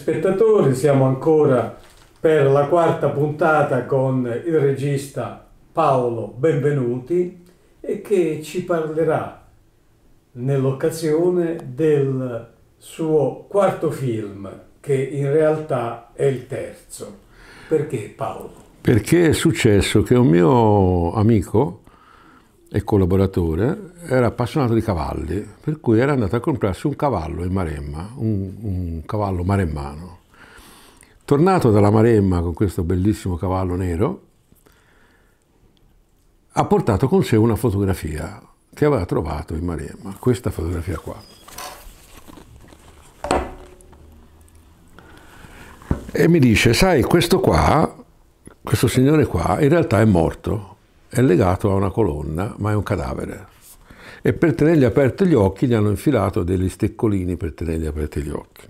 spettatori, siamo ancora per la quarta puntata con il regista Paolo Benvenuti e che ci parlerà nell'occasione del suo quarto film, che in realtà è il terzo. Perché Paolo? Perché è successo che un mio amico e collaboratore, era appassionato di cavalli, per cui era andato a comprarsi un cavallo in Maremma, un, un cavallo maremmano. Tornato dalla Maremma con questo bellissimo cavallo nero, ha portato con sé una fotografia che aveva trovato in Maremma, questa fotografia qua. E mi dice, sai, questo qua, questo signore qua, in realtà è morto, è legato a una colonna, ma è un cadavere e per tenergli aperti gli occhi gli hanno infilato degli steccolini per tenergli aperti gli occhi.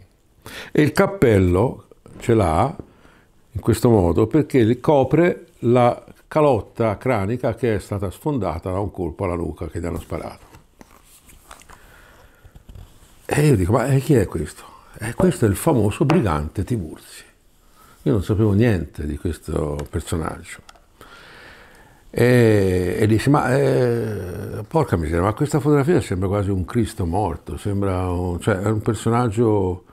E il cappello ce l'ha in questo modo perché copre la calotta cranica che è stata sfondata da un colpo alla nuca che gli hanno sparato. E io dico, ma eh, chi è questo? E eh, questo è il famoso brigante Tiburzi. Io non sapevo niente di questo personaggio. E, e dici, ma eh, porca miseria, ma questa fotografia sembra quasi un Cristo morto, sembra un, cioè, un personaggio,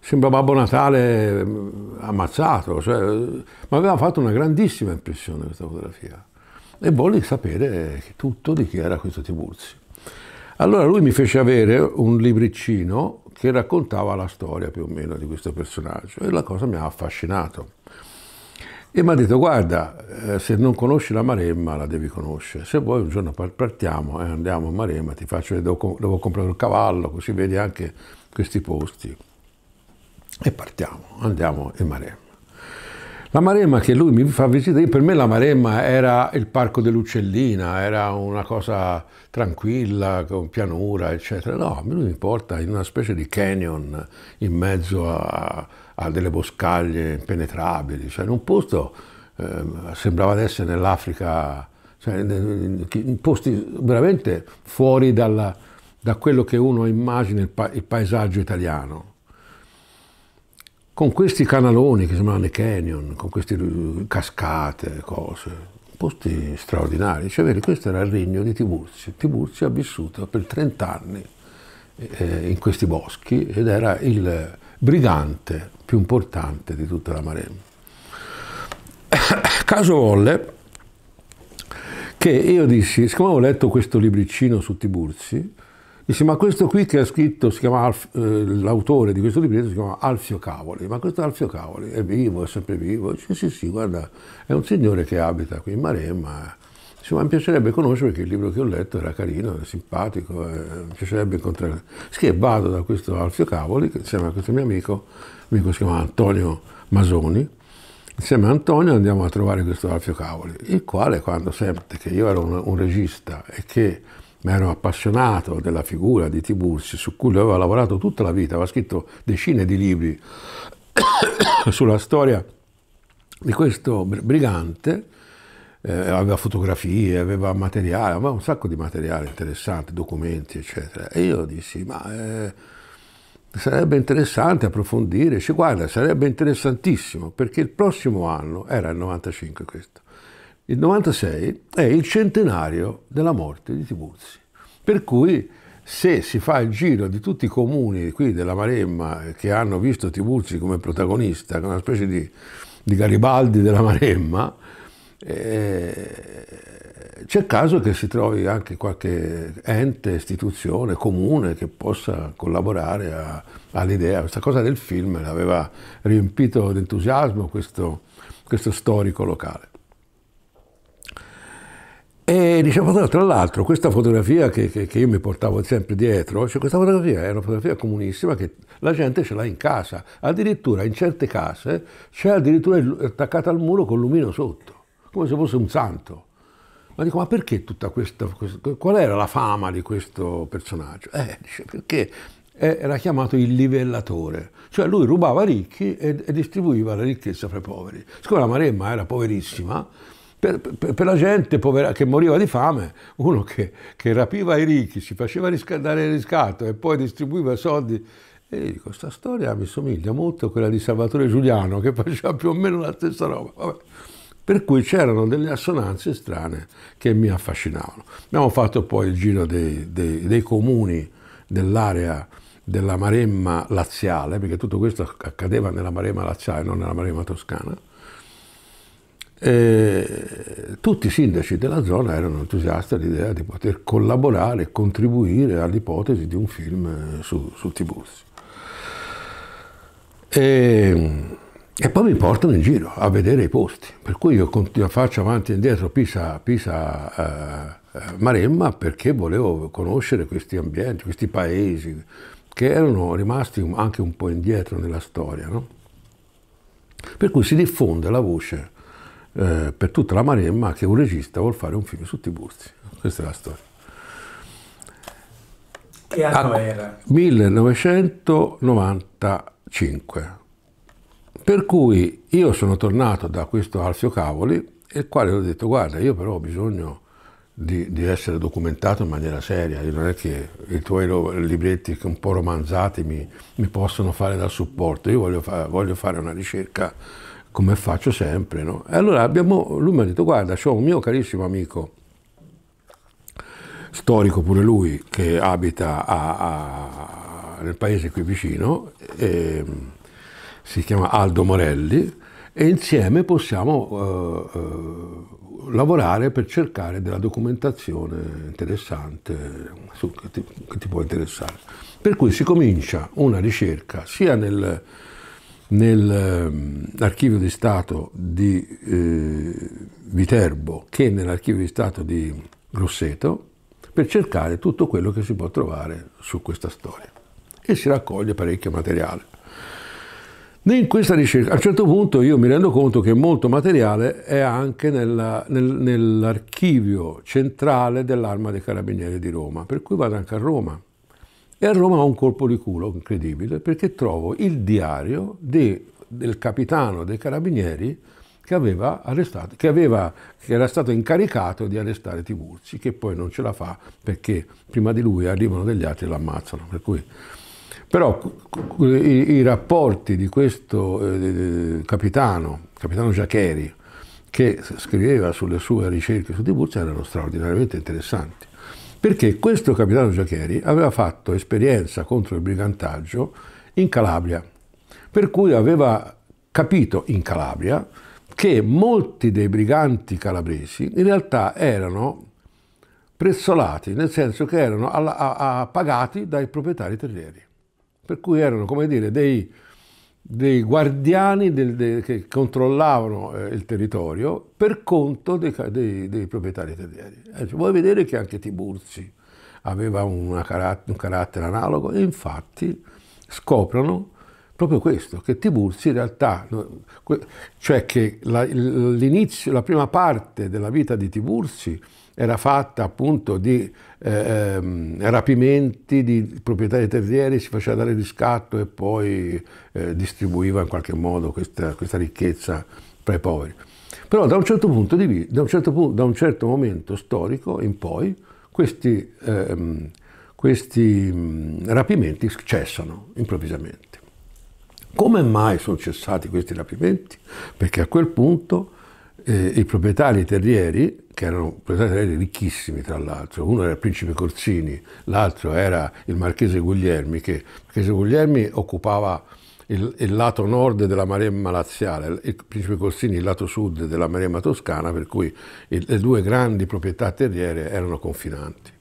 sembra Babbo Natale mm, ammazzato, cioè, mi aveva fatto una grandissima impressione questa fotografia e volli sapere tutto di chi era questo Tiburzi. Allora lui mi fece avere un libriccino che raccontava la storia più o meno di questo personaggio e la cosa mi ha affascinato e mi ha detto guarda eh, se non conosci la Maremma la devi conoscere, se vuoi un giorno partiamo e eh, andiamo a Maremma, ti faccio vedere dove, dove ho comprato il cavallo così vedi anche questi posti e partiamo, andiamo in Maremma. La Maremma che lui mi fa visitare, per me la Maremma era il parco dell'Uccellina, era una cosa tranquilla, con pianura, eccetera. No, a me lui mi porta in una specie di canyon in mezzo a, a delle boscaglie impenetrabili, cioè in un posto eh, sembrava di essere nell'Africa, cioè in posti veramente fuori dalla, da quello che uno immagina il, pa il, paesaggio italiano. Con questi canaloni che sembrano i canyon, con queste cascate, cose, posti straordinari. Cioè, vedi, questo era il regno di Tiburzi. Tiburzi ha vissuto per 30 anni eh, in questi boschi ed era il brigante più importante di tutta la Maremma. Caso volle che io dissi, siccome avevo letto questo libricino su Tiburzi, dissi ma questo qui che ha scritto, si chiama eh, l'autore di questo libretto si chiama Alfio Cavoli, ma questo Alfio Cavoli è vivo, è sempre vivo, sì sì sì, guarda, è un signore che abita qui in Maremma, Insomma, mi piacerebbe conoscere perché il libro che ho letto era carino, era simpatico, eh, mi piacerebbe incontrare. Sì, vado da questo Alfio Cavoli, insieme a questo mio amico, amico si chiama Antonio Masoni, insieme a Antonio andiamo a trovare questo Alfio Cavoli, il quale quando sente che io ero un, un regista e che mi ero appassionato della figura di Tiburzi, su cui aveva lavorato tutta la vita, aveva scritto decine di libri sulla storia di questo brigante, eh, aveva fotografie, aveva materiale, aveva un sacco di materiale interessante, documenti, eccetera. E io dissi, ma eh, sarebbe interessante approfondire, dice guarda, sarebbe interessantissimo, perché il prossimo anno, era il 95 questo, il 96 è il centenario della morte di Tiburzi. Per cui se si fa il giro di tutti i comuni qui della Maremma che hanno visto Tiburzi come protagonista, una specie di, di Garibaldi della Maremma, e eh, c'è il caso che si trovi anche qualche ente, istituzione, comune che possa collaborare a, all'idea. Questa cosa del film l'aveva riempito d'entusiasmo questo, questo storico locale. E diceva, diciamo, tra l'altro, questa fotografia che, che, che, io mi portavo sempre dietro, cioè questa fotografia è una fotografia comunissima che la gente ce l'ha in casa, addirittura in certe case c'è addirittura attaccata al muro col lumino sotto come se fosse un santo. Ma dico, ma perché tutta questa, questa qual era la fama di questo personaggio? Eh, dice, perché era chiamato il livellatore, cioè lui rubava ricchi e, e distribuiva la ricchezza fra i poveri. Siccome la Maremma era poverissima, per, per, per la gente povera, che moriva di fame, uno che, che, rapiva i ricchi, si faceva riscaldare il riscatto e poi distribuiva i soldi. E dico, questa storia mi somiglia molto a quella di Salvatore Giuliano, che faceva più o meno la stessa roba. Vabbè per cui c'erano delle assonanze strane che mi affascinavano. Abbiamo fatto poi il giro dei, dei, dei comuni dell'area della Maremma laziale, perché tutto questo accadeva nella Maremma laziale, non nella Maremma toscana, e tutti i sindaci della zona erano entusiasti all'idea di poter collaborare e contribuire all'ipotesi di un film eh, su, su Tiburzi. E e poi mi portano in giro a vedere i posti, per cui io continuo, faccio avanti e indietro Pisa, Pisa eh, eh Maremma perché volevo conoscere questi ambienti, questi paesi che erano rimasti anche un po' indietro nella storia. No? Per cui si diffonde la voce eh, per tutta la Maremma che un regista vuole fare un film su Tiburzi. Questa è la storia. Che anno ah, era? 1995. Per cui io sono tornato da questo Alfio Cavoli, il quale ho detto guarda io però ho bisogno di, di, essere documentato in maniera seria, non è che i tuoi libretti un po' romanzati mi, mi possono fare da supporto, io voglio, fa, voglio, fare una ricerca come faccio sempre. No? E allora abbiamo, lui mi ha detto guarda c'è un mio carissimo amico, storico pure lui, che abita a, a, nel paese qui vicino, e, ehm, si chiama Aldo Morelli e insieme possiamo eh, eh, lavorare per cercare della documentazione interessante su, che, ti, che, ti, può interessare. Per cui si comincia una ricerca sia nel, nell'archivio ehm, di Stato di eh, Viterbo che nell'archivio di Stato di Grosseto per cercare tutto quello che si può trovare su questa storia e si raccoglie parecchio materiale. In questa ricerca, a un certo punto io mi rendo conto che molto materiale è anche nella, nel, nell'archivio centrale dell'arma dei carabinieri di Roma, per cui vado anche a Roma. E a Roma ho un colpo di culo incredibile perché trovo il diario di, del capitano dei carabinieri che aveva arrestato, che, aveva, che era stato incaricato di arrestare Tiburzi, che poi non ce la fa perché prima di lui arrivano degli altri e lo ammazzano. Per cui però i, i rapporti di questo eh, capitano, capitano Giacheri, che scriveva sulle sue ricerche su Tiburcio erano straordinariamente interessanti, perché questo capitano Giacheri aveva fatto esperienza contro il brigantaggio in Calabria, per cui aveva capito in Calabria che molti dei briganti calabresi in realtà erano prezzolati, nel senso che erano alla, a, a pagati dai proprietari terrieri per cui erano come dire, dei, dei guardiani del, de, che controllavano eh, il territorio per conto dei, dei, dei proprietari terrieri. Eh, cioè, vuoi vedere che anche Tiburzi aveva carat un carattere analogo? E infatti scoprono proprio questo, che Tiburzi in realtà, cioè che l'inizio, la prima parte della vita di Tiburzi era fatta appunto di eh, ehm, rapimenti di proprietari terrieri, si faceva dare riscatto e poi eh, distribuiva in qualche modo questa, questa ricchezza tra i poveri. Però da un certo punto di vista, da un certo, punto, da un certo momento storico in poi, questi, ehm, questi mm, rapimenti cessano improvvisamente. Come mai sono cessati questi rapimenti? Perché a quel punto eh, i proprietari terrieri, che erano proprietari terrieri ricchissimi tra l'altro, uno era il principe Corsini, l'altro era il marchese Guglielmi, che marchese Guglielmi occupava il, il, lato nord della Maremma laziale, il principe Corsini il lato sud della Maremma toscana, per cui il, le due grandi proprietà terriere erano confinanti.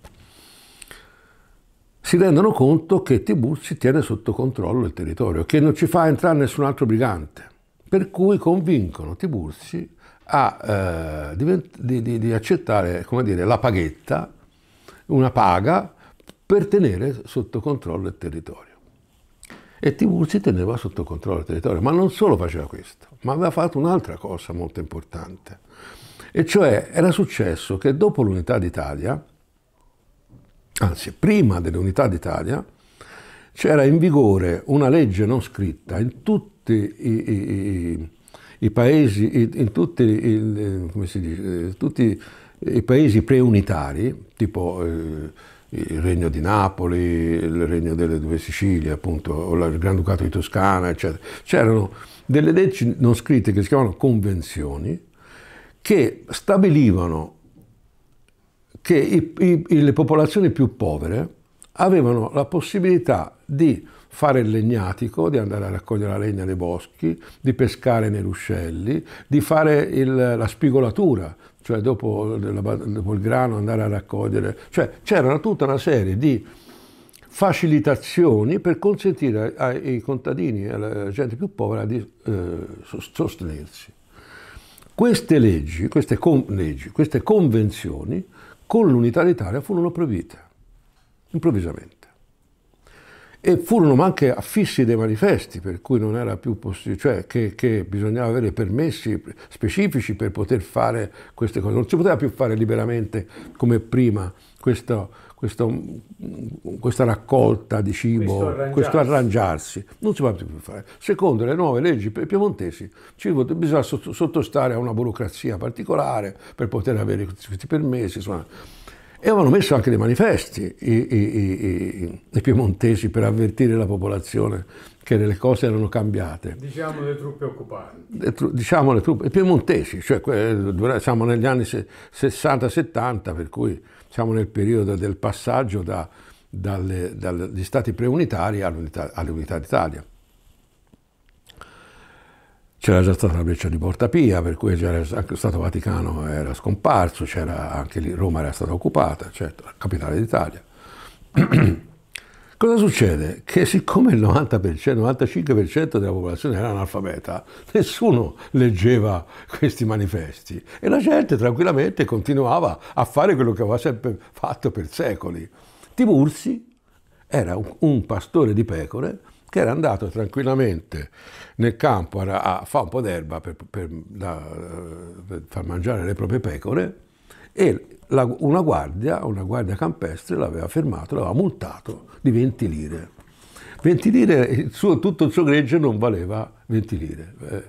Si rendono conto che Tiburzi tiene sotto controllo il territorio, che non ci fa entrare nessun altro brigante, per cui convincono Tiburzi a, eh, di, di, di, accettare dire, la paghetta, una paga, per tenere sotto controllo il territorio. E Tiburzi teneva sotto controllo il territorio, ma non solo faceva questo, ma aveva fatto un'altra cosa molto importante. E cioè era successo che dopo l'unità d'Italia, anzi prima dell'unità d'Italia, c'era in vigore una legge non scritta in tutti i, i, i i paesi, in tutti, in, dice, eh, tutti i paesi preunitari, tipo eh, il Regno di Napoli, il Regno delle Due Sicilie, appunto, o il Granducato di Toscana, eccetera, c'erano delle leggi non scritte che si chiamavano convenzioni, che stabilivano che i, i, le popolazioni più povere avevano la possibilità di fare il legnatico, di andare a raccogliere la legna nei boschi, di pescare nei ruscelli, di fare il, la spigolatura, cioè dopo, dopo, il grano andare a raccogliere. Cioè c'erano tutta una serie di facilitazioni per consentire ai contadini, alla gente più povera, di eh, sostenersi. Queste leggi, queste, con, leggi, queste convenzioni, con l'unità d'Italia furono proibite, improvvisamente e furono anche affissi dei manifesti, per cui non era più possibile, cioè che, che, bisognava avere permessi specifici per poter fare queste cose. Non si poteva più fare liberamente come prima questo, questo, questa raccolta di cibo, questo arrangiarsi. questo arrangiarsi. Non si poteva più fare. Secondo le nuove leggi piemontesi bisognava sottostare a una burocrazia particolare per poter avere questi permessi. Insomma e avevano messo anche dei manifesti i, i, i, i, piemontesi per avvertire la popolazione che le cose erano cambiate. Diciamo le truppe occupanti. diciamo le truppe, i piemontesi, cioè siamo negli anni 60-70, per cui siamo nel periodo del passaggio da, dalle, dagli stati preunitari all'unità, all'unità d'Italia. C'era già stata la breccia di Porta Pia, per cui c'era anche Stato Vaticano era scomparso, c'era anche lì, Roma era stata occupata, certo, la capitale d'Italia. Cosa succede? Che siccome il 90%, 95% della popolazione era analfabeta, nessuno leggeva questi manifesti e la gente tranquillamente continuava a fare quello che aveva sempre fatto per secoli. Tiburzi era un, un pastore di pecore che era andato tranquillamente nel campo a, a fare un po' d'erba per, per, per, far mangiare le proprie pecore e la, una, guardia, una guardia campestre l'aveva fermato, l'aveva multato di 20 lire. 20 lire, il suo, tutto il suo greggio non valeva 20 lire. Eh.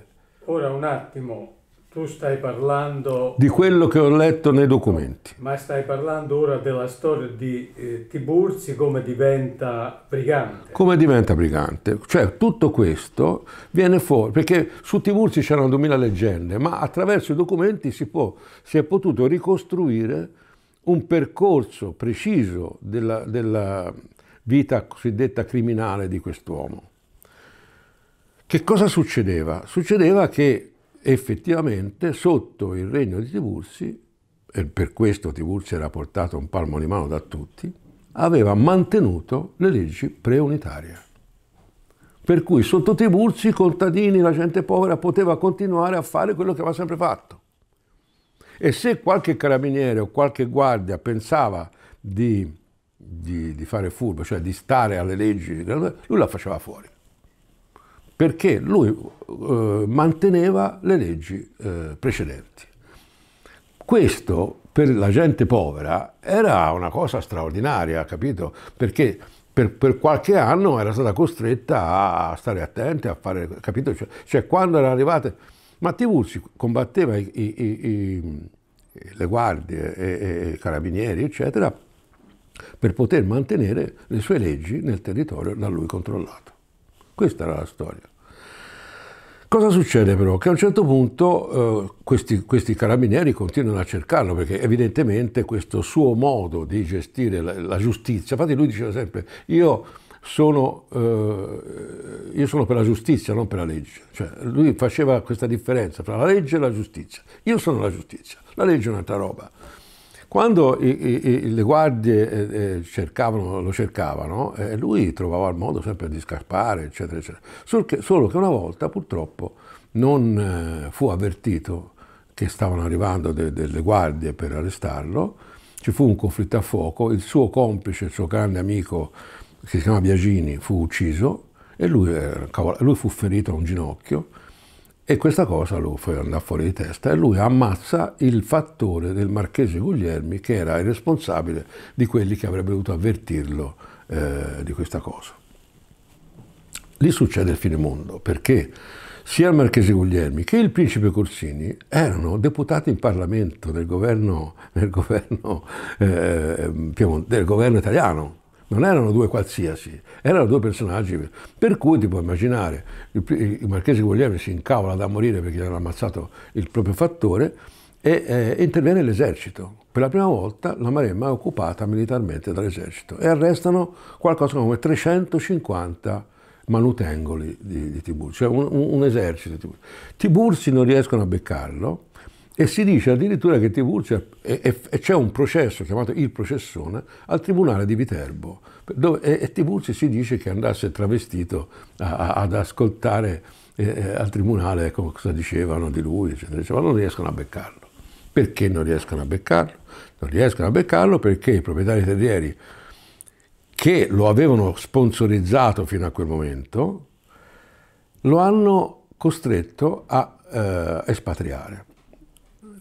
Ora un attimo, tu stai parlando... Di quello che ho letto nei documenti. Ma stai parlando ora della storia di eh, Tiburzi, come diventa brigante. Come diventa brigante. Cioè tutto questo viene fuori, perché su Tiburzi c'erano 2000 leggende, ma attraverso i documenti si, può, si è potuto ricostruire un percorso preciso della, della vita cosiddetta criminale di quest'uomo. Che cosa succedeva? Succedeva che effettivamente sotto il regno di Tiburzi, e per questo Tiburzi era portato un palmo di mano da tutti, aveva mantenuto le leggi preunitarie. Per cui sotto Tiburzi i contadini, la gente povera poteva continuare a fare quello che aveva sempre fatto. E se qualche carabiniere o qualche guardia pensava di, di, di fare furbo, cioè di stare alle leggi, lui la faceva fuori perché lui eh, manteneva le leggi eh, precedenti. Questo per la gente povera era una cosa straordinaria, capito? Perché per, per, qualche anno era stata costretta a stare attenta, a fare, capito? Cioè, cioè quando era arrivata... Mattivuzzi combatteva i, i, i, le guardie e, i carabinieri, eccetera, per poter mantenere le sue leggi nel territorio da lui controllato. Questa era la storia. Cosa succede però? Che a un certo punto eh, questi, questi, carabinieri continuano a cercarlo perché evidentemente questo suo modo di gestire la, la giustizia, infatti lui diceva sempre io sono, eh, io sono, per la giustizia, non per la legge, cioè lui faceva questa differenza tra la legge e la giustizia, io sono la giustizia, la legge è un'altra roba. Quando i, i, le guardie eh, eh, cercavano, lo cercavano, eh, lui trovava il modo sempre di scappare, eccetera, eccetera. Solo che, solo che una volta purtroppo non eh, fu avvertito che stavano arrivando de, delle guardie per arrestarlo, ci fu un conflitto a fuoco, il suo complice, il suo grande amico che si chiama Biagini fu ucciso e lui, eh, lui fu ferito a un ginocchio e questa cosa lo fa andare fuori di testa e lui ammazza il fattore del marchese Guglielmi che era il responsabile di quelli che avrebbero dovuto avvertirlo eh, di questa cosa. Lì succede il fine mondo perché sia il marchese Guglielmi che il principe Corsini erano deputati in Parlamento del governo, del governo, eh, del governo italiano non erano due qualsiasi, erano due personaggi. Per cui ti puoi immaginare, il, il marchese Guglielmi si incavola da morire perché gli hanno ammazzato il proprio fattore e eh, interviene l'esercito. Per la prima volta la Maremma è occupata militarmente dall'esercito e arrestano qualcosa come 350 manutengoli di, di Tiburzi, cioè un, un, un esercito di Tiburzi. Tiburzi non riescono a beccarlo e si dice addirittura che Tiburcia e, c'è un processo chiamato il processone al tribunale di Viterbo dove, e, e Tiburci si dice che andasse travestito a, a, ad ascoltare eh, eh al tribunale ecco, cosa dicevano di lui eccetera, eccetera, ma non riescono a beccarlo perché non riescono a beccarlo? non riescono a beccarlo perché i proprietari terrieri che lo avevano sponsorizzato fino a quel momento lo hanno costretto a eh, espatriare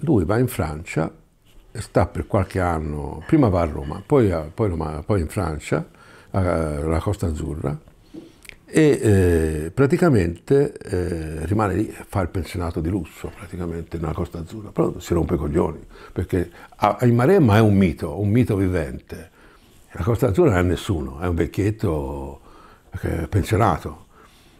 lui va in Francia e sta per qualche anno, prima va a Roma, poi, a, poi, Roma, poi in Francia, alla Costa Azzurra, e eh, praticamente eh, rimane lì, fa il pensionato di lusso praticamente nella Costa Azzurra, però si rompe i coglioni, perché a, in Maremma è un mito, un mito vivente, la Costa Azzurra non è nessuno, è un vecchietto eh, pensionato,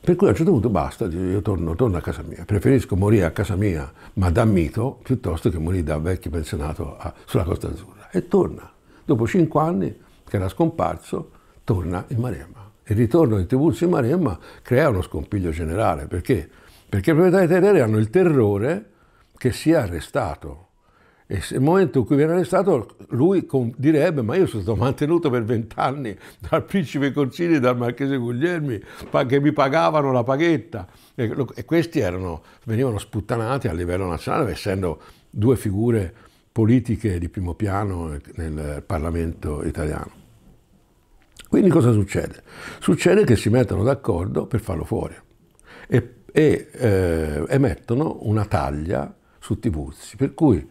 per cui a un certo punto basta, io torno, torno, a casa mia. Preferisco morire a casa mia, ma da mito, piuttosto che morire da vecchio pensionato a, sulla Costa Azzurra. E torna. Dopo cinque anni che era scomparso, torna in Maremma. Il ritorno di Tiburzi in Maremma crea uno scompiglio generale. Perché? Perché i proprietari terrieri hanno il terrore che sia arrestato e nel momento in cui viene arrestato, lui direbbe: Ma io sono stato mantenuto per vent'anni dal principe Corsini e dal marchese Guglielmi, che mi pagavano la paghetta. E, questi erano, venivano sputtanati a livello nazionale, essendo due figure politiche di primo piano nel Parlamento italiano. Quindi cosa succede? Succede che si mettono d'accordo per farlo fuori e, e eh, emettono una taglia su Tiburzi, per cui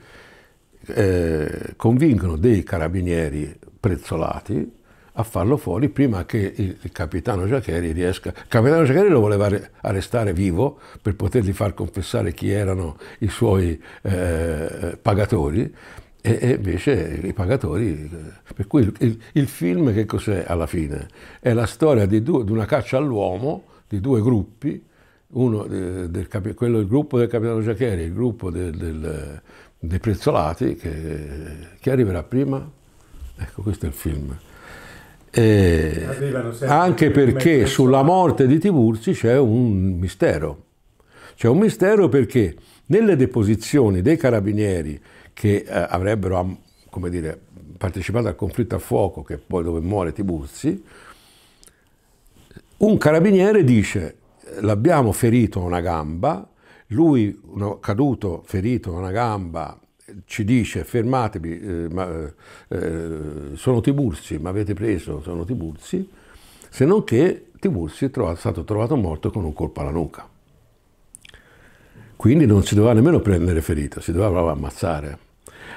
eh, convincono dei carabinieri prezzolati a farlo fuori prima che il, capitano Giaccheri riesca. Il capitano Giaccheri lo voleva arrestare vivo per potergli far confessare chi erano i suoi eh, pagatori e, e, invece i pagatori... Eh, per cui il, il, il film che cos'è alla fine? È la storia di, due, di una caccia all'uomo di due gruppi, uno, eh, del, quello, il gruppo del capitano Giaccheri e il gruppo del, del dei prezzolati, che, chi arriverà prima? Ecco, questo è il film. anche perché sulla morte di Tiburzi c'è un mistero. C'è un mistero perché nelle deposizioni dei carabinieri che eh, avrebbero dire, partecipato al conflitto a fuoco, che è poi dove muore Tiburzi, un carabiniere dice l'abbiamo ferito a una gamba lui, uno, caduto, ferito, una gamba, ci dice fermatevi, eh, ma, eh, eh sono Tiburzi, mi avete preso, sono Tiburzi, se non che Tiburzi è stato trovato morto con un colpo alla nuca. Quindi non si doveva nemmeno prendere ferito, si doveva proprio ammazzare.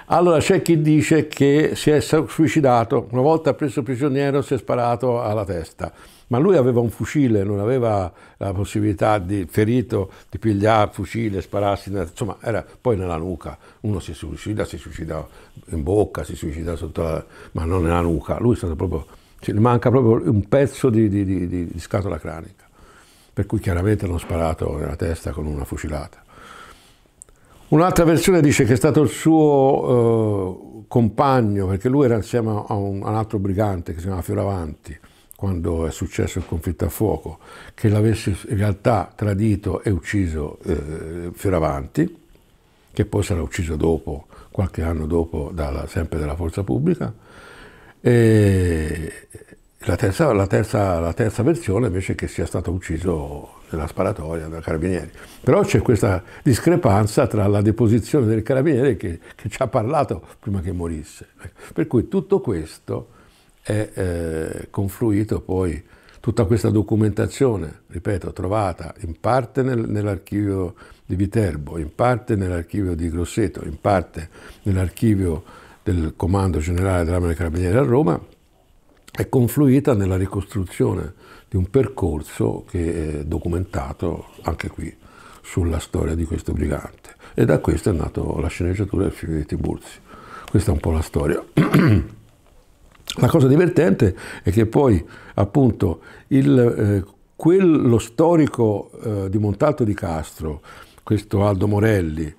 Allora c'è chi dice che si è suicidato, una volta preso prigioniero si è sparato alla testa, ma lui aveva un fucile, non aveva la possibilità di ferito di pigliare fucile, spararsi, insomma era poi nella nuca, uno si suicida, si suicida in bocca, si suicida sotto la... ma non nella nuca, lui è stato proprio, cioè, manca proprio un pezzo di, di, di, di scatola cranica, per cui chiaramente l'hanno sparato nella testa con una fucilata. Un'altra versione dice che è stato il suo eh, compagno, perché lui era insieme a un, a un, altro brigante che si chiamava Fioravanti, quando è successo il conflitto a fuoco, che l'avesse in realtà tradito e ucciso eh, Fioravanti, che poi sarà ucciso dopo, qualche anno dopo, dalla, sempre dalla forza pubblica. E la terza, la, terza, la terza, versione invece che sia stato ucciso nella sparatoria dai carabinieri. Però c'è questa discrepanza tra la deposizione del carabiniere che, che ci ha parlato prima che morisse. Per cui tutto questo è eh, confluito poi tutta questa documentazione, ripeto, trovata in parte nel, nell'archivio di Viterbo, in parte nell'archivio di Grosseto, in parte nell'archivio del Comando Generale dell'Arma dei Carabinieri a Roma, è confluita nella ricostruzione di un percorso che è documentato anche qui sulla storia di questo brigante. E da questo è nata la sceneggiatura del figlio di Tiburzi. Questa è un po' la storia. La cosa divertente è che poi appunto il, eh, quello storico eh, di Montalto di Castro, questo Aldo Morelli,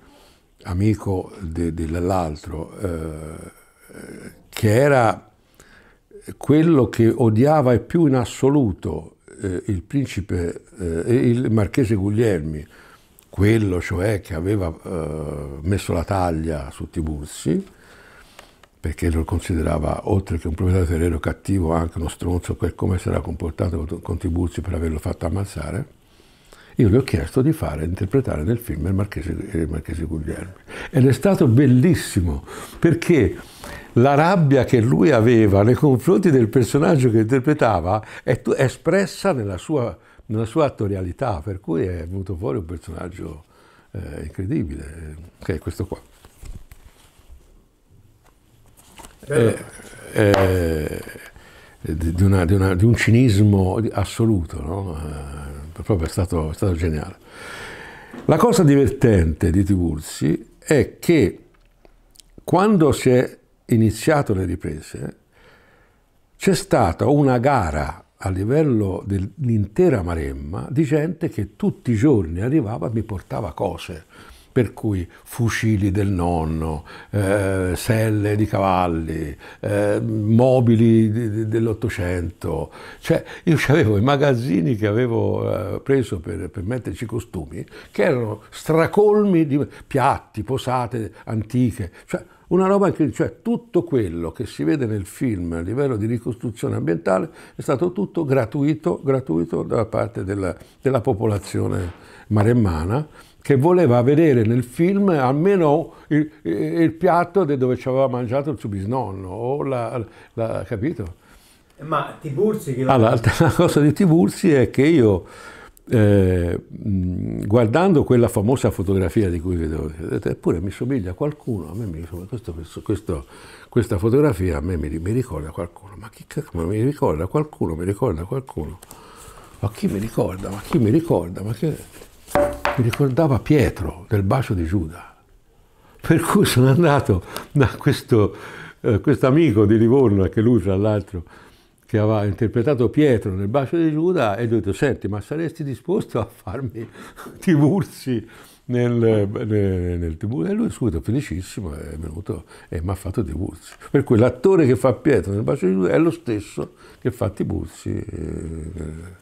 amico de, dell'altro, eh, che era quello che odiava più in assoluto eh, il principe eh, e il marchese Guglielmi, quello cioè che aveva eh, messo la taglia su Tiburzi, perché lo considerava, oltre che un proprietario terriero cattivo, anche uno stronzo per come si era comportato con Tiburzi per averlo fatto ammazzare, io gli ho chiesto di fare, interpretare nel film il Marchese, il Marchese Guglielmi. Ed è stato bellissimo, perché la rabbia che lui aveva nei confronti del personaggio che interpretava è, espressa nella sua, nella sua attorialità, per cui è venuto fuori un personaggio eh, incredibile, che è questo qua. eh, eh, di, una, di, una, di, un cinismo assoluto, no? Eh, proprio è stato, è stato geniale. La cosa divertente di Tiburzi è che quando si è iniziato le riprese c'è stata una gara a livello dell'intera Maremma di gente che tutti i giorni arrivava e mi portava cose per cui fucili del nonno, eh, selle di cavalli, eh, mobili dell'Ottocento, cioè io avevo i magazzini che avevo eh, preso per, per, metterci costumi, che erano stracolmi di piatti, posate antiche, cioè una roba che, cioè tutto quello che si vede nel film a livello di ricostruzione ambientale è stato tutto gratuito, gratuito da parte della, della popolazione maremmana che voleva vedere nel film almeno il, il piatto dove ci aveva mangiato il suo bisnonno, o la, la, capito? Ma Tiburzi... Che allora, la cosa di Tiburzi è che io, eh, guardando quella famosa fotografia di cui vedo, eppure mi somiglia a qualcuno, a me mi, questo, questo, questa fotografia a me mi, mi ricorda qualcuno, ma chi cazzo, ma mi ricorda qualcuno, mi ricorda qualcuno, ma chi mi ricorda, ma chi mi ricorda, ma che mi ricordava Pietro del bacio di Giuda. Per cui sono andato da questo eh, quest amico di Livorno, anche lui tra l'altro, che aveva interpretato Pietro nel bacio di Giuda, e gli ho detto, senti, ma saresti disposto a farmi Tiburzi nel, nel, nel Tiburzi? E lui è subito felicissimo è venuto e mi ha fatto Tiburzi. Per cui l'attore che fa Pietro nel bacio di Giuda è lo stesso che fa Tiburzi. Eh,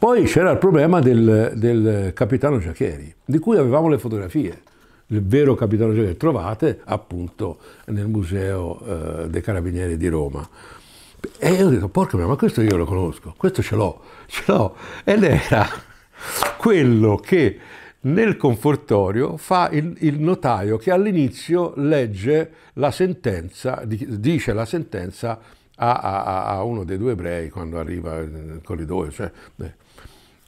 poi c'era il problema del, del capitano Giacheri, di cui avevamo le fotografie il vero capitano Giacheri, trovate appunto nel Museo eh, dei Carabinieri di Roma. E io ho detto, porca mia, ma questo io lo conosco, questo ce l'ho, ce l'ho. Ed era quello che nel confortorio fa il, il notaio che all'inizio legge la sentenza, dice la sentenza a, a, a, uno dei due ebrei quando arriva nel eh, corridoio. Cioè,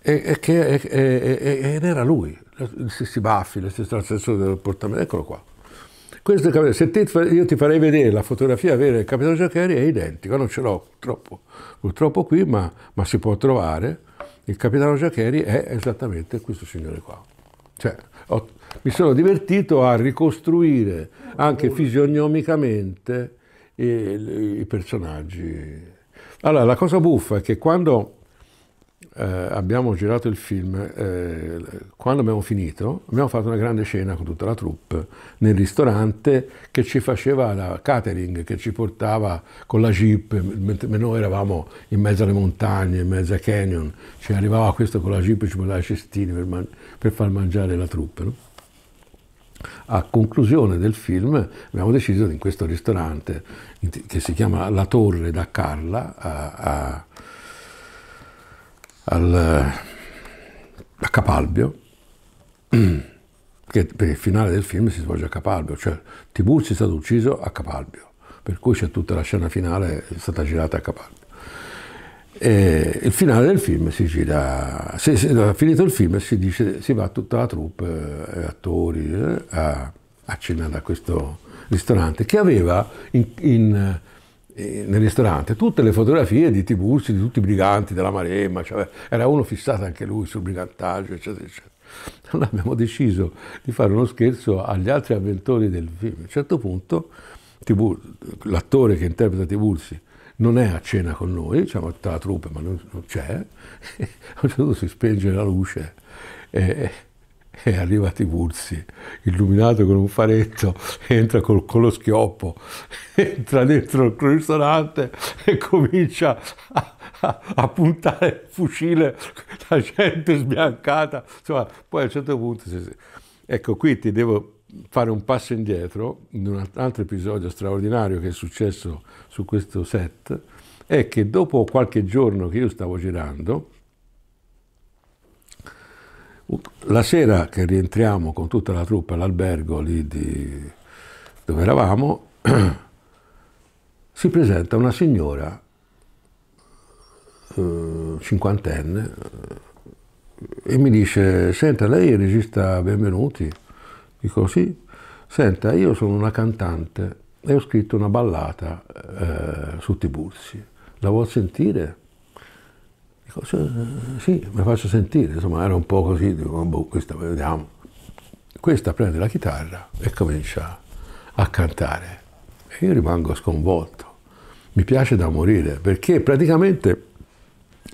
e, e che, e, ed era lui, gli stessi baffi, lo stesso portamento, eccolo qua. Questo è il se te, io ti farei vedere la fotografia vera del capitano Giaccheri è identico, non ce l'ho purtroppo, purtroppo qui, ma, ma, si può trovare. Il capitano Giaccheri è esattamente questo signore qua. Cioè, ho, mi sono divertito a ricostruire anche fisionomicamente eh, i, i personaggi. Allora, la cosa buffa è che quando eh, abbiamo girato il film, eh, quando abbiamo finito, abbiamo fatto una grande cena con tutta la troupe nel ristorante che ci faceva la catering, che ci portava con la jeep, mentre noi eravamo in mezzo alle montagne, in mezzo ai canyon, ci arrivava questo con la jeep e ci portava i cestini per, man per far mangiare la troupe. No? A conclusione del film abbiamo deciso in questo ristorante che si chiama La Torre da Carla a, a al, eh, a Capalbio, che per il finale del film si svolge a Capalbio, cioè Tiburzi è stato ucciso a Capalbio, per cui c'è tutta la scena finale, è stata girata a Capalbio. E il finale del film si gira, se, se finito il film si, dice, si va tutta la troupe, eh, attori, eh, a, a cena da questo ristorante che aveva in, in nel ristorante tutte le fotografie di Tiburzi, di tutti i briganti della Maremma, cioè, era uno fissato anche lui sul brigantaggio, eccetera, eccetera. Allora abbiamo deciso di fare uno scherzo agli altri avventori del film. A un certo punto l'attore che interpreta Tiburzi non è a cena con noi, diciamo tutta la truppe, ma non, non c'è, a un certo punto si spenge la luce. E, e arriva Tiburzi, illuminato con un faretto, entra col, con lo schioppo, entra dentro il ristorante e comincia a, a, a puntare il fucile, la gente sbiancata, insomma, poi a un certo punto... Ecco, qui ti devo fare un passo indietro in un altro episodio straordinario che è successo su questo set, è che dopo qualche giorno che io stavo girando, la sera che rientriamo con tutta la truppa all'albergo lì di, dove eravamo, si presenta una signora eh, cinquantenne eh, e mi dice, senta, lei è il regista Benvenuti? Dico sì, senta, io sono una cantante e ho scritto una ballata eh, su Tiburzi, la vuol sentire? Dico, sì, mi faccio sentire, insomma era un po' così, dico, boh, questa vediamo. Questa prende la chitarra e comincia a cantare. E io rimango sconvolto, mi piace da morire, perché praticamente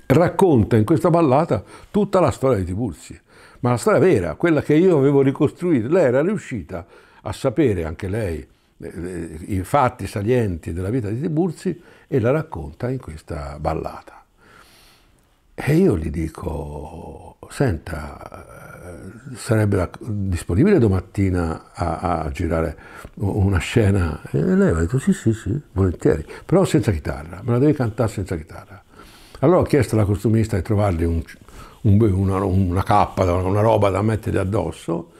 racconta in questa ballata tutta la storia di Tiburzi, ma la storia vera, quella che io avevo ricostruito. Lei era riuscita a sapere anche lei eh, eh, i fatti salienti della vita di Tiburzi e la racconta in questa ballata. E io gli dico, senta, sarebbe disponibile domattina a, a girare una scena? E lei mi ha detto, sì, sì, sì, volentieri, però senza chitarra, me la devi cantare senza chitarra. Allora ho chiesto alla costumista di trovargli un, un, una, una cappa, una roba da mettere addosso,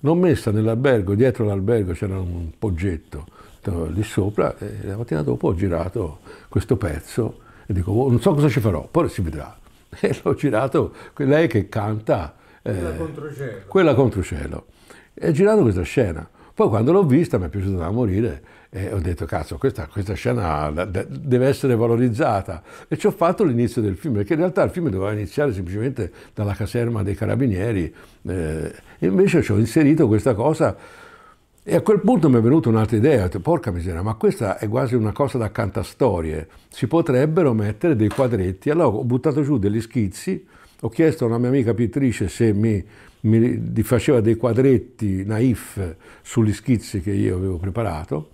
l'ho messa nell'albergo, dietro l'albergo c'era un poggetto lì sopra e la mattina dopo ho girato questo pezzo e dico oh, non so cosa ci farò, poi si vedrà e l'ho girato, lei che canta... Eh, quella eh, cielo. Quella contro cielo E ho girato questa scena. Poi quando l'ho vista mi è piaciuta da morire e ho detto cazzo questa, questa, scena deve essere valorizzata e ci ho fatto l'inizio del film perché in realtà il film doveva iniziare semplicemente dalla caserma dei carabinieri eh, e invece ci ho inserito questa cosa e a quel punto mi è venuta un'altra idea, ho detto, porca miseria, ma questa è quasi una cosa da cantastorie, si potrebbero mettere dei quadretti. Allora ho buttato giù degli schizzi, ho chiesto a una mia amica pittrice se mi, mi faceva dei quadretti naif sugli schizzi che io avevo preparato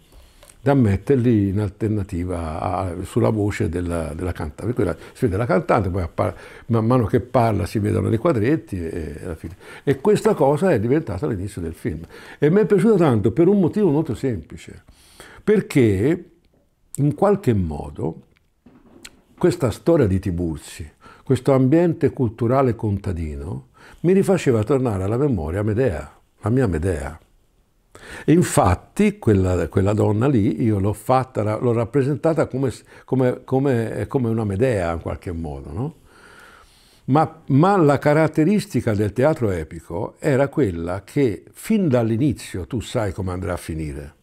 da metterli in alternativa a, sulla voce della, della cantante. Per si vede la cantante, poi appara, man mano che parla si vedono dei quadretti e, alla fine. e questa cosa è diventata l'inizio del film. E mi è piaciuta tanto per un motivo molto semplice, perché in qualche modo questa storia di Tiburzi, questo ambiente culturale contadino, mi rifaceva tornare alla memoria Medea, la mia Medea. E infatti quella, quella, donna lì io l'ho fatta, l'ho rappresentata come, come, come, come, una Medea in qualche modo, no? ma, ma la caratteristica del teatro epico era quella che fin dall'inizio tu sai come andrà a finire.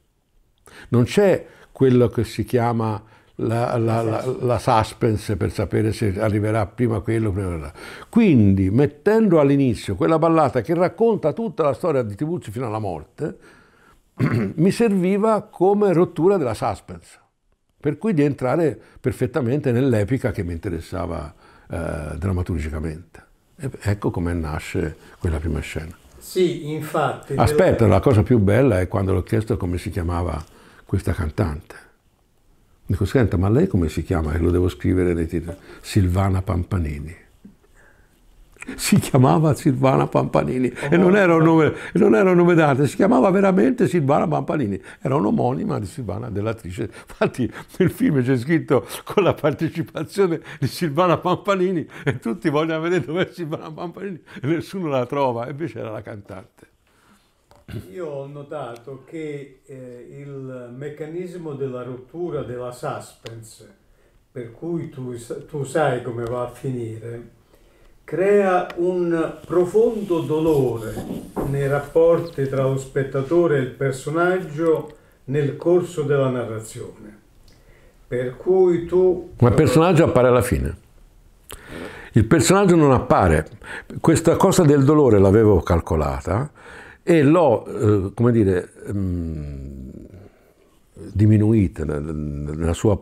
Non c'è quello che si chiama la, la, la, la, suspense per sapere se arriverà prima quello o prima là. Quindi mettendo all'inizio quella ballata che racconta tutta la storia di Tiburzi fino alla morte, mi serviva come rottura della suspense, per cui di entrare perfettamente nell'epica che mi interessava eh, drammaturgicamente. E ecco come nasce quella prima scena. Sì, infatti. Aspetta, devo... la cosa più bella è quando l'ho chiesto come si chiamava questa cantante. Dico, senta, ma lei come si chiama? E lo devo scrivere nei titoli. Silvana Pampanini si chiamava Silvana Pampanini oh, e non era, un nome, nome d'arte, si chiamava veramente Silvana Pampanini, era un'omonima di Silvana, dell'attrice. Infatti nel film c'è scritto con la partecipazione di Silvana Pampanini e tutti vogliono vedere dove è Silvana Pampanini e nessuno la trova, invece era la cantante. Io ho notato che eh, il meccanismo della rottura della suspense, per cui tu, tu sai come va a finire, crea un profondo dolore nei rapporti tra lo spettatore e il personaggio nel corso della narrazione. Per cui tu... Ma il personaggio appare alla fine. Il personaggio non appare. Questa cosa del dolore l'avevo calcolata e l'ho, eh, come dire, mm, diminuita nella sua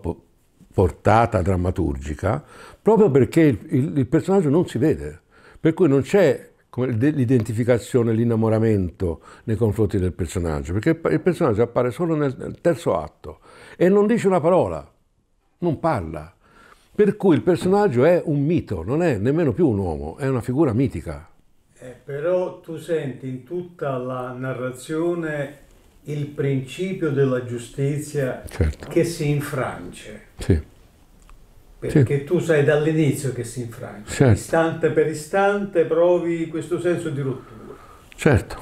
portata drammaturgica, proprio perché il, il, il personaggio non si vede, per cui non c'è l'identificazione, l'innamoramento nei confronti del personaggio, perché il personaggio appare solo nel terzo atto e non dice una parola, non parla. Per cui il personaggio è un mito, non è nemmeno più un uomo, è una figura mitica. Eh, però tu senti in tutta la narrazione il principio della giustizia certo. che si infrange. Sì. Perché sì. tu sai dall'inizio che si infrange, certo. istante per istante provi questo senso di rottura. Certo,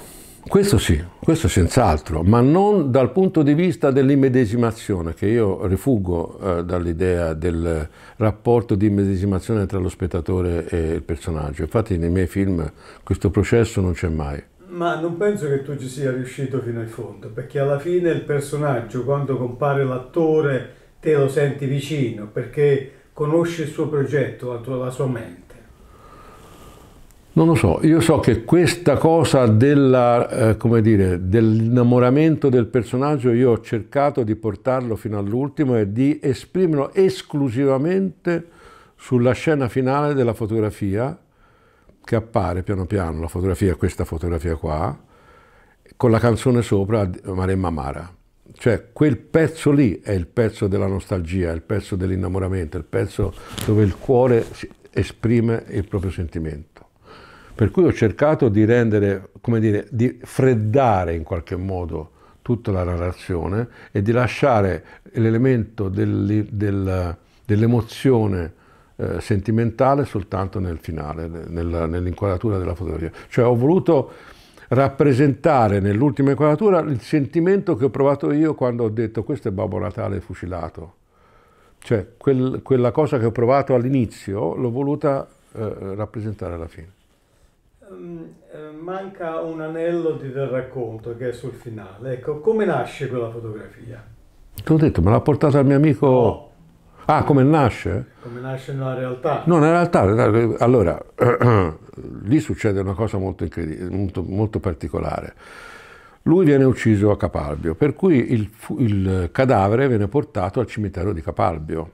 questo sì, questo senz'altro, ma non dal punto di vista dell'immedesimazione, che io rifugo eh, dall'idea del rapporto di immedesimazione tra lo spettatore e il personaggio. Infatti nei miei film questo processo non c'è mai. Ma non penso che tu ci sia riuscito fino in fondo, perché alla fine il personaggio, quando compare l'attore, te lo senti vicino perché conosci il suo progetto, la, sua mente? Non lo so, io so che questa cosa della, eh, dire, dell'innamoramento del personaggio io ho cercato di portarlo fino all'ultimo e di esprimerlo esclusivamente sulla scena finale della fotografia che appare piano piano, la fotografia, questa fotografia qua, con la canzone sopra Maremma Mara. Cioè quel pezzo lì è il pezzo della nostalgia, è il pezzo dell'innamoramento, è il pezzo dove il cuore esprime il proprio sentimento. Per cui ho cercato di rendere, come dire, di freddare in qualche modo tutta la narrazione e di lasciare l'elemento del, del, dell'emozione eh, sentimentale soltanto nel finale, nel, nell'inquadratura della fotografia. Cioè ho voluto rappresentare nell'ultima inquadratura il sentimento che ho provato io quando ho detto questo è Babbo Natale fucilato. Cioè quel, quella cosa che ho provato all'inizio l'ho voluta eh, rappresentare alla fine. Ehm, eh, manca un anello di, del racconto che è sul finale. Ecco, come nasce quella fotografia? Ti ho detto, me l'ha portata il mio amico... Oh. Ah, come nasce? Come nasce nella realtà. No, nella realtà, allora, lì succede una cosa molto, molto, molto particolare. Lui viene ucciso a Capalbio, per cui il, il cadavere viene portato al cimitero di Capalbio.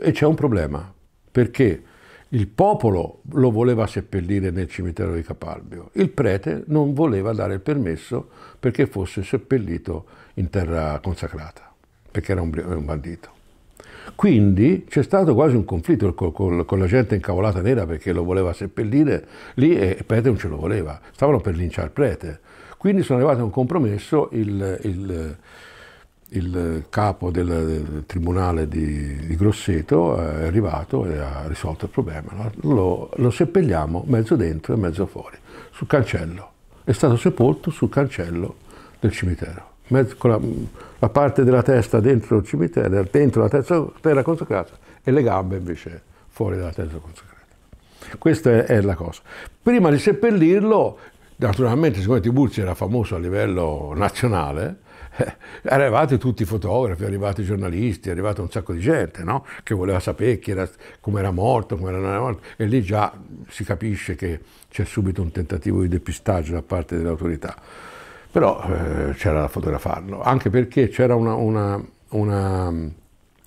E c'è un problema, perché il popolo lo voleva seppellire nel cimitero di Capalbio, il prete non voleva dare il permesso perché fosse seppellito in terra consacrata perché era un, un bandito. Quindi c'è stato quasi un conflitto con, con, con, la gente incavolata nera perché lo voleva seppellire lì e, il Prete non ce lo voleva, stavano per linciare Prete. Quindi sono arrivati a un compromesso, il, il, il capo del, del tribunale di, di, Grosseto eh, è arrivato e ha risolto il problema. Lo, lo seppelliamo mezzo dentro e mezzo fuori, sul cancello. È stato sepolto sul cancello del cimitero con la, la, parte della testa dentro il cimitero, dentro la terza terra consacrata e le gambe invece fuori dalla terra consacrata. Questa è, è la cosa. Prima di seppellirlo, naturalmente siccome Tiburzi era famoso a livello nazionale, eh, arrivati tutti i fotografi, arrivati i giornalisti, è arrivato un sacco di gente no? che voleva sapere come era morto, come era morto e lì già si capisce che c'è subito un tentativo di depistaggio da parte delle autorità però eh, c'era da fotografarlo, anche perché c'era una, una, una,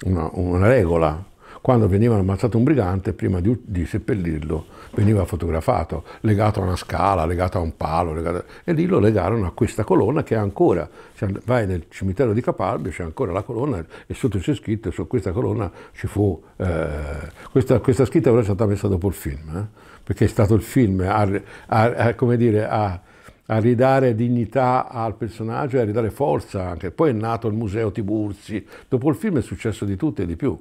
una, regola, quando veniva ammazzato un brigante, prima di, di, seppellirlo, veniva fotografato, legato a una scala, legato a un palo, a... e lì lo legarono a questa colonna che è ancora, cioè, vai nel cimitero di Capalbio, c'è ancora la colonna e sotto c'è scritto, su questa colonna ci fu, eh, questa, questa, scritta però è stata messa dopo il film, eh, perché è stato il film a, a, a come dire, a a ridare dignità al personaggio e a ridare forza anche. Poi è nato il museo Tiburzi, dopo il film è successo di tutto e di più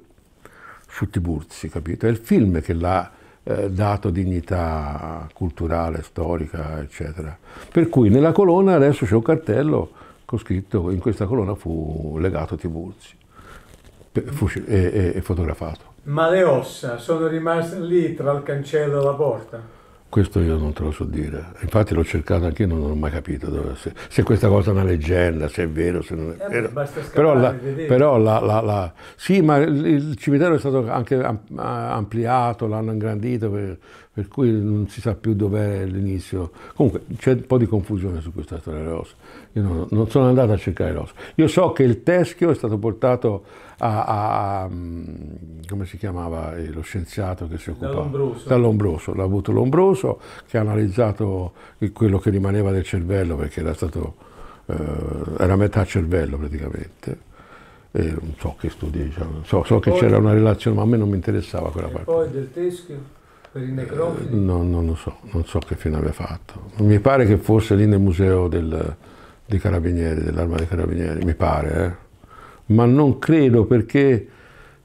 su Tiburzi, capito? È il film che l'ha eh, dato dignità culturale, storica, eccetera. Per cui nella colonna adesso c'è un cartello con scritto in questa colonna fu legato Tiburzi e fotografato. Ma le ossa sono rimaste lì tra il cancello e la porta? Questo io non te lo so dire. Infatti l'ho cercato anche io, non ho mai capito dove, se, se, questa cosa è una leggenda, se è vero, se non è eh, vero. Eh, basta però, la, però la, la, la, Sì, ma il, il, cimitero è stato anche ampliato, l'hanno ingrandito, per, per, cui non si sa più dov'è l'inizio. Comunque c'è un po' di confusione su questa storia delle io non, non sono andato a cercare l'osso. Io so che il teschio è stato portato a, a, a mm, come si chiamava eh, lo scienziato che si occupava? Dall'Ombroso. L'ha avuto l'Ombroso che ha analizzato quello che rimaneva del cervello perché era stato, eh, era metà cervello praticamente. E non so che studi, diciamo, so, so che c'era una relazione, ma a me non mi interessava quella parte. poi del teschio? per i necrofili? Eh, no, non lo so, non so che fine abbia fatto. Mi pare che fosse lì nel museo del, dei carabinieri, dell'arma dei carabinieri, mi pare, eh? ma non credo perché,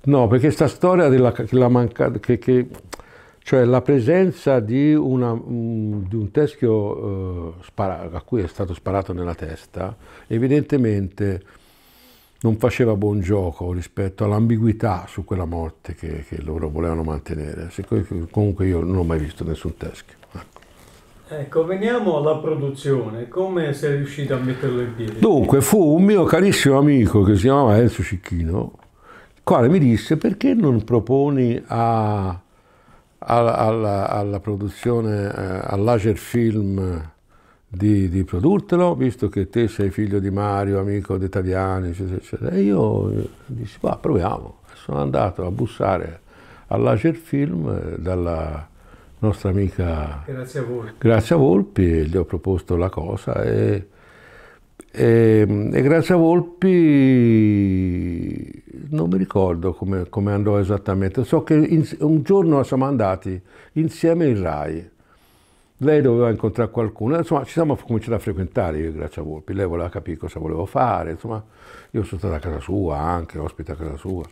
no, perché questa storia della la manca, che, che, cioè la presenza di, una, mm, di un teschio eh, spara, a cui è stato sparato nella testa, evidentemente non faceva buon gioco rispetto all'ambiguità su quella morte che, che, loro volevano mantenere. Comunque io non ho mai visto nessun teschio. Ecco. Ecco, veniamo alla produzione, come sei riuscito a metterlo in piedi? Dunque, fu un mio carissimo amico che si chiamava Enzo Cicchino, il quale mi disse perché non proponi a, a, alla, alla, produzione, eh, all'Ager Film di, di, produrtelo, visto che te sei figlio di Mario, amico di italiani, eccetera, eccetera. E io dissi, va, proviamo. Sono andato a bussare all'Ager Film eh, dalla nostra amica Grazia Volpi, Grazia Volpi gli ho proposto la cosa e, e, e Grazia Volpi non mi ricordo come, come andò esattamente, so che in, un giorno siamo andati insieme in Rai, lei doveva incontrare qualcuno, insomma ci siamo cominciati a frequentare io e Grazia Volpi, lei voleva capire cosa volevo fare, insomma io sono stato a casa sua anche, ospite a casa sua.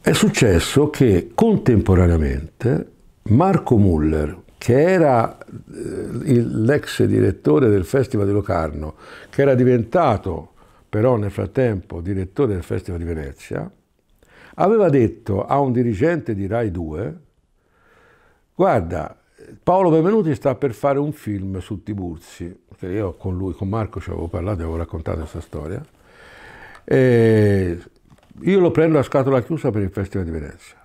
È successo che contemporaneamente Marco Muller, che era eh, l'ex direttore del Festival di Locarno, che era diventato però nel frattempo direttore del Festival di Venezia, aveva detto a un dirigente di Rai 2, guarda, Paolo Benvenuti sta per fare un film su Tiburzi, perché cioè, io con lui, con Marco ci avevo parlato, avevo raccontato questa storia, e io lo prendo a scatola chiusa per il Festival di Venezia.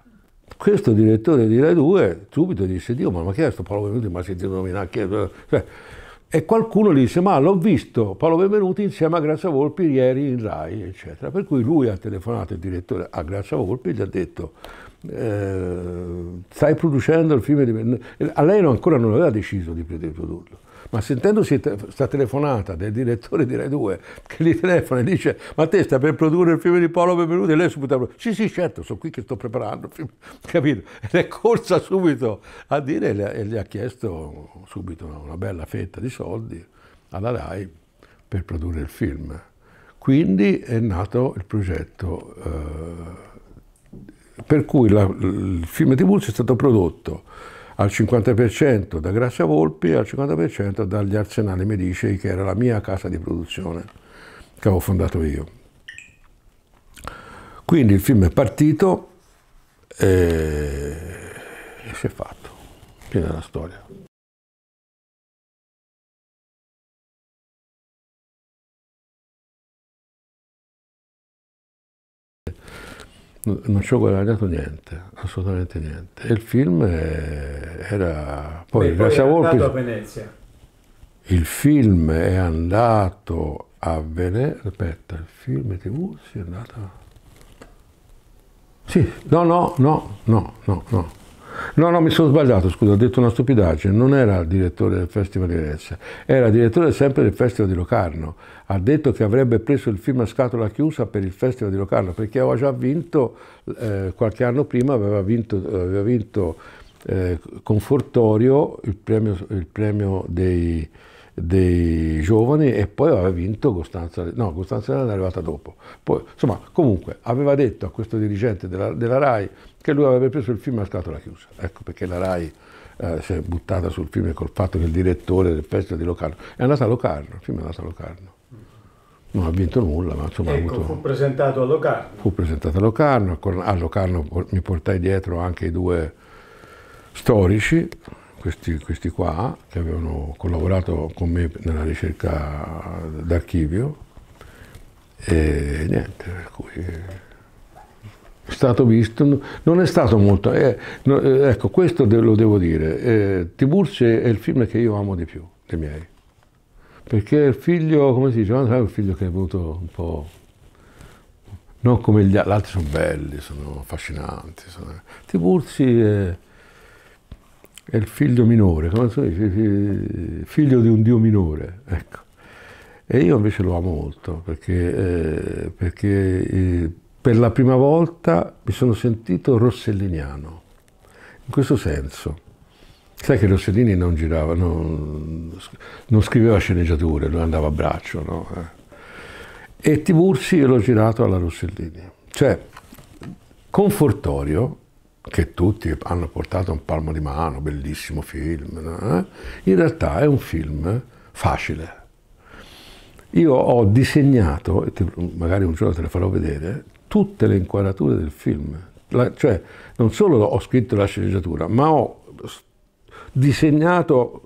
Questo direttore di Rai 2 subito disse, Dio, ma, ma chi è questo Paolo Benvenuti? Ma sentito nominare chi è? Eh, cioè, e qualcuno gli disse, ma l'ho visto Paolo Benvenuti insieme a Grazia Volpi ieri in Rai, eccetera. Per cui lui ha telefonato il direttore a Grazia Volpi e gli ha detto, eh, stai producendo il film di... A lei ancora non aveva deciso di produrlo ma sentendosi sta telefonata del direttore di Rai 2 che gli telefona e dice ma te stai per produrre il film di Paolo Benvenuti e lei subito sì sì certo sono qui che sto preparando il film capito ed è corsa subito a dire e gli ha chiesto subito una bella fetta di soldi alla Rai per produrre il film quindi è nato il progetto eh, per cui la, il film di Bulls è stato prodotto al 50% da Grazia Volpi e al 50% dagli Arsenali Medici, che era la mia casa di produzione che avevo fondato io. Quindi il film è partito e, e si è fatto. Fine della storia. non ci ho guadagnato niente, assolutamente niente. E il film era... Poi, Beh, poi è Volpi... andato a Venezia. Il film è andato a Venezia... Aspetta, il film TV si è andato... Sì, no, no, no, no, no, no. No, no, mi sono sbagliato, scusa, ho detto una stupidaggine, non era il direttore del Festival di Venezia, era direttore sempre del Festival di Locarno. Ha detto che avrebbe preso il film a scatola chiusa per il Festival di Locarno, perché aveva già vinto, eh, qualche anno prima aveva vinto, aveva vinto eh, Confortorio, il premio, il premio dei dei giovani e poi aveva vinto Costanza, no Costanza Lerana è arrivata dopo, poi, insomma comunque aveva detto a questo dirigente della, della, RAI che lui aveva preso il film a scatola chiusa, ecco perché la RAI eh, si è buttata sul film col fatto che il direttore del festival di Locarno è andato a Locarno, il film è andato a Locarno. Non ha vinto nulla, ma insomma... Ecco, avuto... fu presentato a Locarno. Fu presentato a Locarno, a Locarno mi portai dietro anche i due storici, questi, questi qua che avevano collaborato con me nella ricerca d'archivio e niente, per cui è stato visto, non è stato molto, eh, no, eh, ecco questo lo devo dire, eh, Tiburce è il film che io amo di più, dei miei, perché è il figlio, come si dice, è un figlio che è venuto un po', non come gli altri, sono belli, sono affascinanti, sono... Tiburzi è è il figlio minore, come so, figlio di un dio minore, ecco. E io invece lo amo molto perché, eh, perché eh, per la prima volta mi sono sentito rosselliniano, in questo senso. Sai che Rossellini non girava, non, non scriveva sceneggiature, lui andava a braccio, no? Eh. E Tiburzi l'ho girato alla Rossellini. Cioè, Confortorio che tutti hanno portato un palmo di mano, bellissimo film, no? Eh? in realtà è un film facile. Io ho disegnato, magari un giorno te le farò vedere, tutte le inquadrature del film. La, cioè, non solo ho scritto la sceneggiatura, ma ho disegnato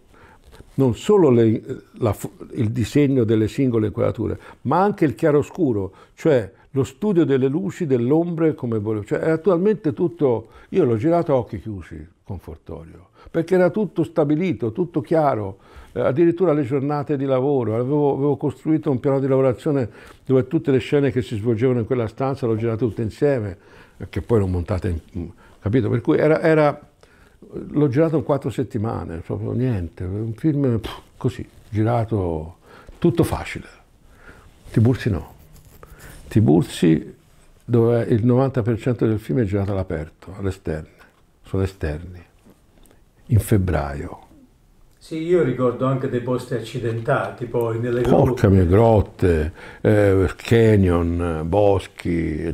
non solo le, la, il disegno delle singole inquadrature, ma anche il chiaroscuro, cioè lo studio delle luci, delle ombre, come volevo. Cioè, era totalmente tutto, io l'ho girato a occhi chiusi confortorio, perché era tutto stabilito, tutto chiaro, eh, addirittura le giornate di lavoro, avevo, avevo, costruito un piano di lavorazione dove tutte le scene che si svolgevano in quella stanza l'ho girate tutte insieme, eh, che poi l'ho montata, in, mm, capito? Per cui era, era l'ho girato in quattro settimane, proprio niente, un film pff, così, girato, tutto facile, Tiburzi no. Tiburzi dove il 90% del film è girato all'aperto, all'esterno, sono esterni, in febbraio. Sì, io ricordo anche dei posti accidentati poi nelle Porca mia, grotte, eh, canyon, boschi.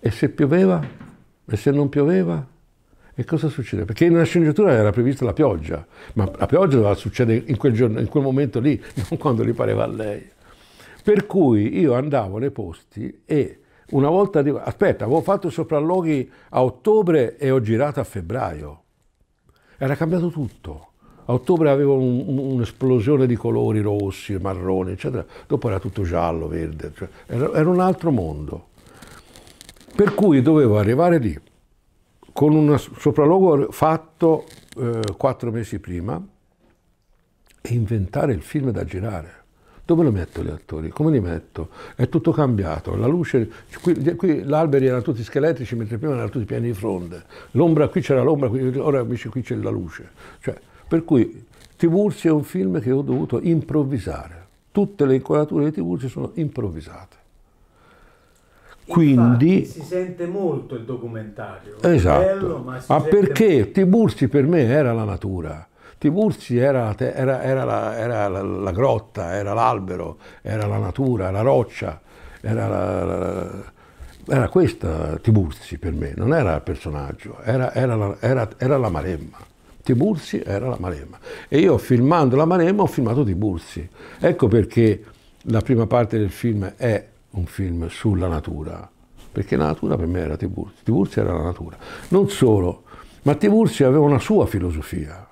E se pioveva? E se non pioveva? E cosa succede? Perché nella sceneggiatura era prevista la pioggia, ma la pioggia doveva succedere in quel, giorno, in quel momento lì, non quando gli pareva a lei. Per cui io andavo nei posti e una volta dico, aspetta, avevo fatto sopralluoghi a ottobre e ho girato a febbraio. Era cambiato tutto. A ottobre avevo un'esplosione un di colori rossi, marroni, eccetera. Dopo era tutto giallo, verde, cioè, era, era un altro mondo. Per cui dovevo arrivare lì con un sopralluogo fatto eh, quattro mesi prima e inventare il film da girare. Dove lo metto gli attori? Come li metto? È tutto cambiato. La luce, qui, qui alberi erano tutti scheletrici, mentre prima erano tutti pieni di fronde. L'ombra, qui c'era l'ombra, ora invece qui c'è la luce. Cioè, per cui Tiburzi è un film che ho dovuto improvvisare. Tutte le inquadrature di Tiburzi sono improvvisate. Quindi Infatti, si sente molto il documentario. Esatto. Bello, ma, ma perché molto. Tiburzi per me era la natura Tiburzi era, era, era, la, era la, la, grotta, era l'albero, era la natura, la roccia, era, la, era questa Tiburzi per me, non era il personaggio, era, la, Maremma. Tiburzi era la Maremma. E io filmando la Maremma ho filmato Tiburzi. Ecco perché la prima parte del film è un film sulla natura, perché la natura per me era Tiburzi, Tiburzi era la natura. Non solo, ma Tiburzi aveva una sua filosofia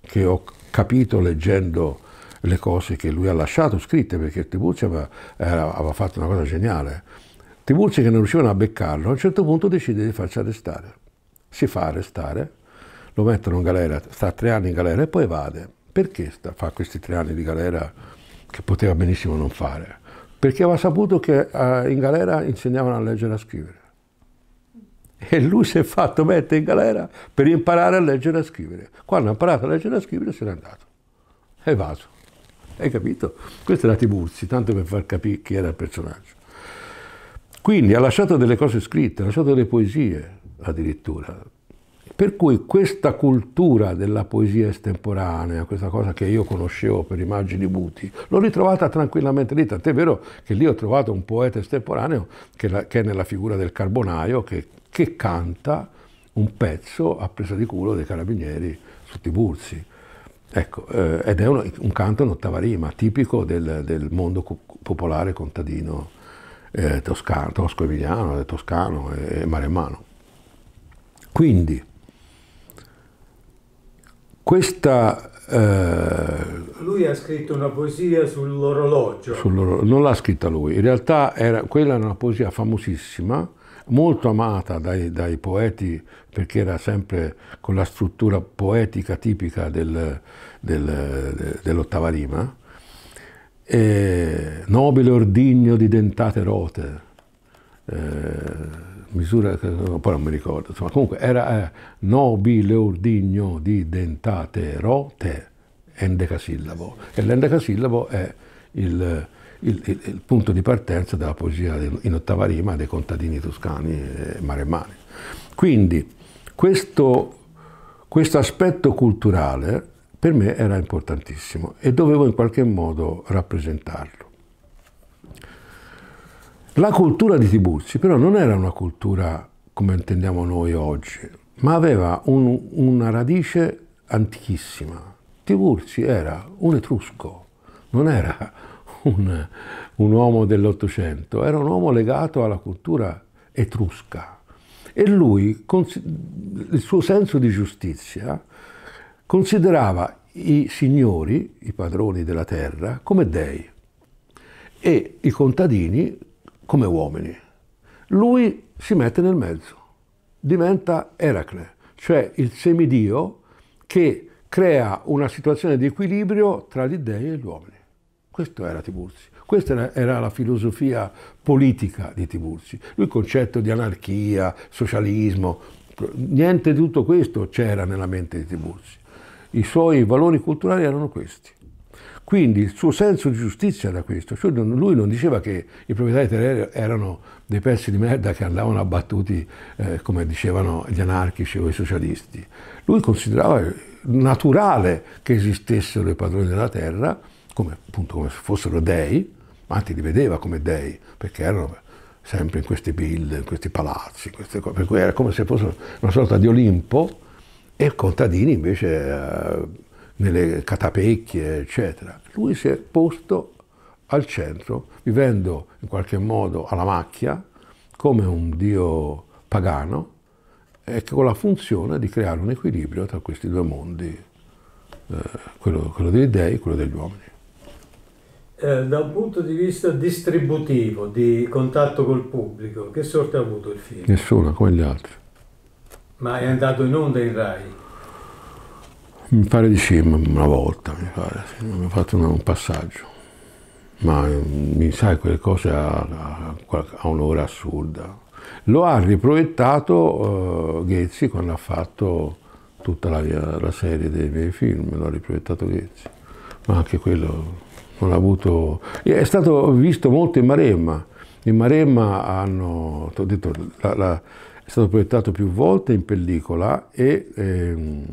che ho capito leggendo le cose che lui ha lasciato scritte, perché Tiburzi aveva, aveva fatto una cosa geniale. Tiburzi che non riuscivano a beccarlo, a un certo punto decide di farsi arrestare. Si fa arrestare, lo mettono in galera, sta tre anni in galera e poi evade. Perché sta, fa questi tre anni di galera che poteva benissimo non fare? Perché aveva saputo che eh, in galera insegnavano a leggere e a scrivere e lui si è fatto mettere in galera per imparare a leggere e a scrivere. Quando ha imparato a leggere e a scrivere se n'è andato. È evaso. Hai capito? Questo era Tiburzi, tanto per far capire chi era il personaggio. Quindi ha lasciato delle cose scritte, ha lasciato delle poesie addirittura. Per cui questa cultura della poesia estemporanea, questa cosa che io conoscevo per immagini muti, l'ho ritrovata tranquillamente lì, tant'è vero che lì ho trovato un poeta estemporaneo che, è nella figura del Carbonaio, che che canta un pezzo a presa di culo dei carabinieri su Tiburzi. Ecco, eh, ed è un, un canto in ottava rima, tipico del, del mondo popolare contadino eh, toscano, tosco-emiliano, eh, toscano e, e maremmano. Quindi, questa... Eh, lui ha scritto una poesia sull'orologio. Sull'orologio. non l'ha scritta lui, in realtà era, quella era una poesia famosissima molto amata dai, dai, poeti perché era sempre con la struttura poetica tipica del, del, dell'ottava rima, e nobile ordigno di dentate rote, eh, misura che poi non mi ricordo, insomma comunque era eh, nobile ordigno di dentate rote, endecasillabo, e l'endecasillabo è il il, il, il, punto di partenza della poesia in ottava rima dei contadini toscani e maremmani. Quindi questo, questo aspetto culturale per me era importantissimo e dovevo in qualche modo rappresentarlo. La cultura di Tiburzi però non era una cultura come intendiamo noi oggi, ma aveva un, una radice antichissima. Tiburzi era un etrusco, non era un, un uomo dell'Ottocento, era un uomo legato alla cultura etrusca e lui, con il suo senso di giustizia, considerava i signori, i padroni della terra, come dei e i contadini come uomini. Lui si mette nel mezzo, diventa Eracle, cioè il semidio che crea una situazione di equilibrio tra gli dei e gli uomini. Questo era Tiburzi, questa era, era, la filosofia politica di Tiburzi. Lui il concetto di anarchia, socialismo, niente di tutto questo c'era nella mente di Tiburzi. I suoi valori culturali erano questi. Quindi il suo senso di giustizia era questo, cioè lui non diceva che i proprietari terreni erano dei pezzi di merda che andavano abbattuti eh, come dicevano gli anarchici o i socialisti. Lui considerava naturale che esistessero i padroni della terra come, appunto, come se fossero dei, anzi li vedeva come dei, perché erano sempre in queste ville, in questi palazzi, queste per cui era come se fossero una sorta di Olimpo e contadini invece eh, nelle catapecchie, eccetera. Lui si è posto al centro, vivendo in qualche modo alla macchia, come un dio pagano, e con la funzione di creare un equilibrio tra questi due mondi, eh, quello, quello dei dei e quello degli uomini. Eh, da un punto di vista distributivo, di contatto col pubblico, che sorte ha avuto il film? Nessuna, come gli altri. Ma è andato in onda in Rai? Mi pare di sì, una volta, mi pare, sì. mi ho fatto un passaggio. Ma eh, mi sai, quelle cose a, un'ora assurda. Lo ha riproiettato uh, Ghezzi quando ha fatto tutta la, la serie dei miei film, lo ha riproiettato Ghezzi. Ma anche quello non ha avuto... È stato visto molto in Maremma, in Maremma hanno, ho detto, la, la, è stato proiettato più volte in pellicola e, ehm,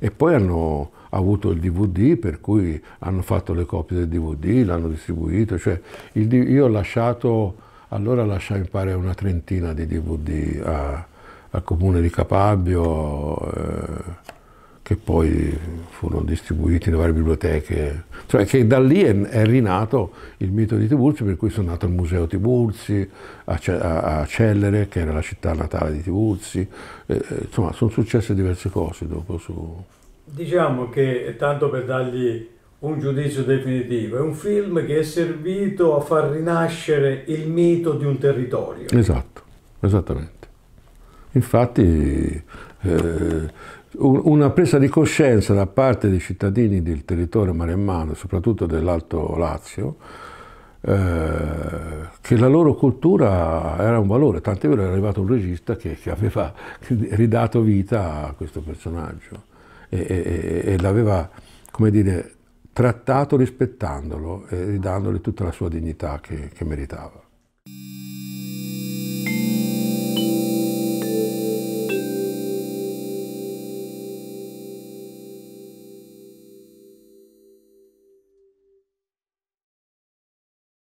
e, poi hanno avuto il DVD per cui hanno fatto le copie del DVD, l'hanno distribuito, cioè il, io ho lasciato, allora lasciai mi pare una trentina di DVD al comune di Capabbio. Eh, che poi furono distribuiti nelle varie biblioteche, cioè che da lì è, è rinato il mito di Tiburzi, per cui sono nato al museo Tiburzi, a, a Cellere, che era la città natale di Tiburzi, eh, eh insomma sono successe diverse cose dopo. Su... Diciamo che, tanto per dargli un giudizio definitivo, è un film che è servito a far rinascere il mito di un territorio. Esatto, esattamente. Infatti eh, una presa di coscienza da parte dei cittadini del territorio maremmano, soprattutto dell'Alto Lazio, eh, che la loro cultura era un valore, tant'è vero che era arrivato un regista che, che, aveva ridato vita a questo personaggio e, e, e l'aveva, come dire, trattato rispettandolo e ridandogli tutta la sua dignità che, che meritava.